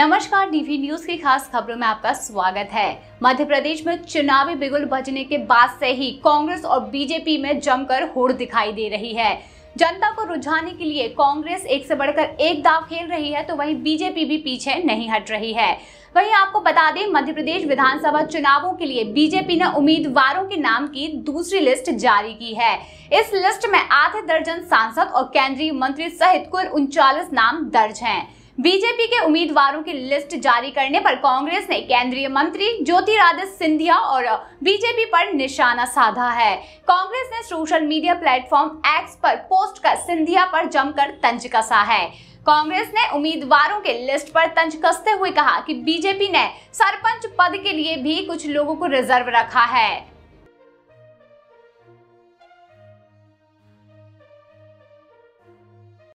नमस्कार DV news की खास खबरों में आपका स्वागत है मध्य प्रदेश में चुनावी बिगुल बजने के बाद से ही कांग्रेस और बीजेपी में जमकर होड़ दिखाई दे रही है जनता को रुझाने के लिए कांग्रेस एक से बढ़कर एक दाव खेल रही है तो वहीं बीजेपी भी पीछे नहीं हट रही है वहीं आपको बता दें मध्य प्रदेश विधानसभा चुनावों के लिए बीजेपी ने उम्मीदवारों के नाम की दूसरी लिस्ट जारी की है इस लिस्ट में आधे दर्जन सांसद और केंद्रीय मंत्री सहित कुल उनचालीस नाम दर्ज हैं। बीजेपी के उम्मीदवारों की लिस्ट जारी करने पर कांग्रेस ने केंद्रीय मंत्री ज्योतिरादित्य सिंधिया और बीजेपी पर निशाना साधा है कांग्रेस ने सोशल मीडिया प्लेटफॉर्म एक्स पर पोस्ट कर सिंधिया पर जमकर तंज कसा है कांग्रेस ने उम्मीदवारों के लिस्ट पर तंज कसते हुए कहा कि बीजेपी ने सरपंच पद के लिए भी कुछ लोगों को रिजर्व रखा है